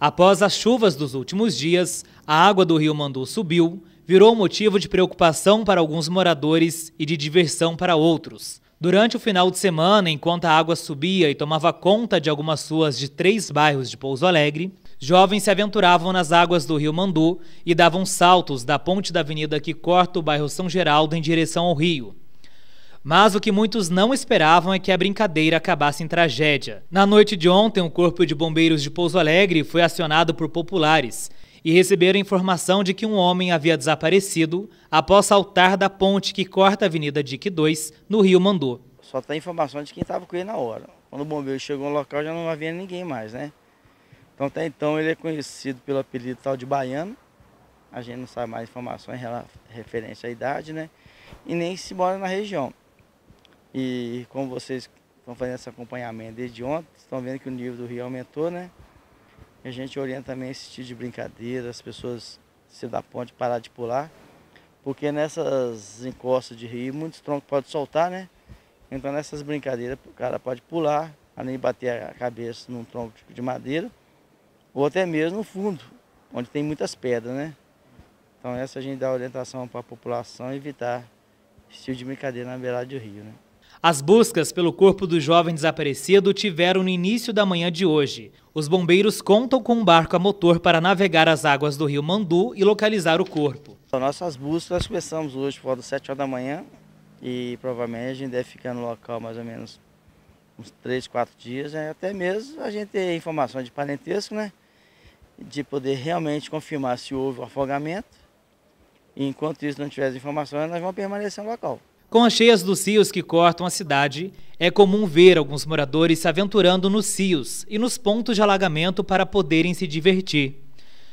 Após as chuvas dos últimos dias, a água do rio Mandu subiu, virou motivo de preocupação para alguns moradores e de diversão para outros. Durante o final de semana, enquanto a água subia e tomava conta de algumas ruas de três bairros de Pouso Alegre, jovens se aventuravam nas águas do rio Mandu e davam saltos da ponte da avenida que corta o bairro São Geraldo em direção ao rio. Mas o que muitos não esperavam é que a brincadeira acabasse em tragédia. Na noite de ontem, o Corpo de Bombeiros de Pouso Alegre foi acionado por populares e receberam informação de que um homem havia desaparecido após saltar da ponte que corta a Avenida Dique 2, no Rio Mandu. Só tem informação de quem estava com ele na hora. Quando o bombeiro chegou no local já não havia ninguém mais, né? Então até então ele é conhecido pelo apelido tal de baiano. A gente não sabe mais informações referente à idade, né? E nem se mora na região. E como vocês estão fazendo esse acompanhamento desde ontem, estão vendo que o nível do rio aumentou, né? E a gente orienta também esse tipo de brincadeira, as pessoas se da ponte parar de pular, porque nessas encostas de rio muitos troncos podem soltar, né? Então nessas brincadeiras o cara pode pular, além de bater a cabeça num tronco tipo de madeira, ou até mesmo no fundo, onde tem muitas pedras, né? Então essa a gente dá orientação para a população evitar esse tipo de brincadeira na beirada do rio, né? As buscas pelo corpo do jovem desaparecido tiveram no início da manhã de hoje. Os bombeiros contam com um barco a motor para navegar as águas do rio Mandu e localizar o corpo. Nossas buscas começamos hoje por volta das 7 horas da manhã e provavelmente a gente deve ficar no local mais ou menos uns 3, 4 dias, né? até mesmo a gente ter informação de parentesco, né? De poder realmente confirmar se houve um afogamento. E enquanto isso não tiver as informações, nós vamos permanecer no local. Com as cheias dos rios que cortam a cidade, é comum ver alguns moradores se aventurando nos rios e nos pontos de alagamento para poderem se divertir.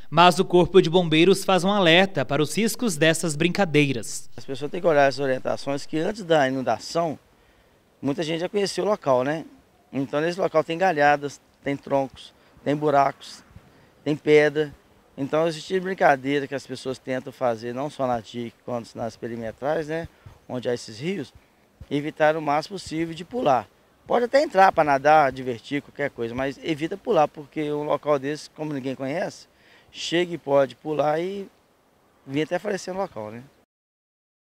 Mas o Corpo de Bombeiros faz um alerta para os riscos dessas brincadeiras. As pessoas têm que olhar as orientações que antes da inundação, muita gente já conhecia o local, né? Então nesse local tem galhadas, tem troncos, tem buracos, tem pedra. Então esse tipo de brincadeira que as pessoas tentam fazer, não só na TIC, quanto nas perimetrais, né? onde há esses rios, evitar o máximo possível de pular. Pode até entrar para nadar, divertir, qualquer coisa, mas evita pular, porque um local desse, como ninguém conhece, chega e pode pular e vir até falecer no local, né?